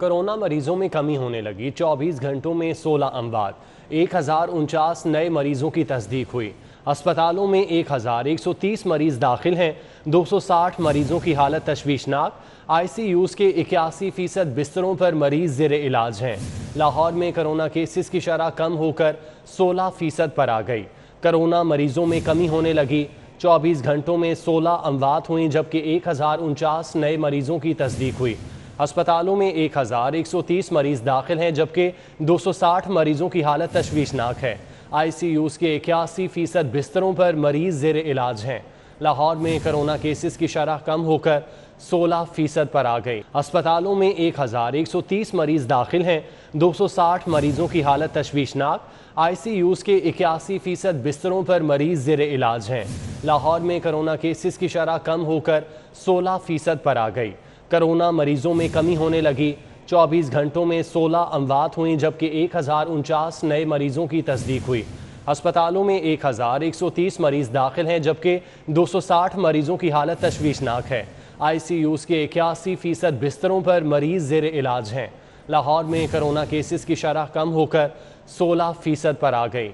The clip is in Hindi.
कोरोना मरीजों में कमी होने लगी 24 घंटों में 16 अमवात एक नए मरीजों की तस्दीक हुई अस्पतालों में 1130 मरीज दाखिल हैं 260 मरीजों की हालत तशवीशनाक आईसीयूज के इक्यासी फीसद बिस्तरों पर मरीज जेर इलाज हैं लाहौर में कोरोना केसेस की शरह कम होकर 16 फीसद पर आ गई कोरोना मरीजों में कमी होने लगी 24 घंटों में 16 अमवात हुई जबकि एक नए मरीजों की तस्दीक हुई अस्पतालों में 1,130 मरीज दाखिल हैं जबकि 260 मरीजों की हालत तशवीशनाक है आईसीयूज के इक्यासी फीसद बिस्तरों पर मरीज जेर इलाज हैं लाहौर में कोरोना केसेस की शरह कम होकर 16 फीसद पर आ गई अस्पतालों में 1,130 मरीज दाखिल हैं 260 मरीजों की हालत तशवीशनाक आईसीयूज के इक्यासी फीसद बिस्तरों पर मरीज जेर इलाज हैं लाहौर में कोरोना केसेस की शरह कम होकर 16 फीसद पर आ गई कोरोना मरीजों में कमी होने लगी चौबीस घंटों में सोलह अमवात हुई जबकि एक नए मरीजों की तस्दीक हुई अस्पतालों में 1130 मरीज दाखिल हैं जबकि 260 मरीजों की हालत तशवीशनाक है आई सी यूज़ के इक्यासी फीसद बिस्तरों पर मरीज जेर इलाज हैं लाहौर में कोरोना केसेस की शरह कम होकर 16 फीसद पर आ गई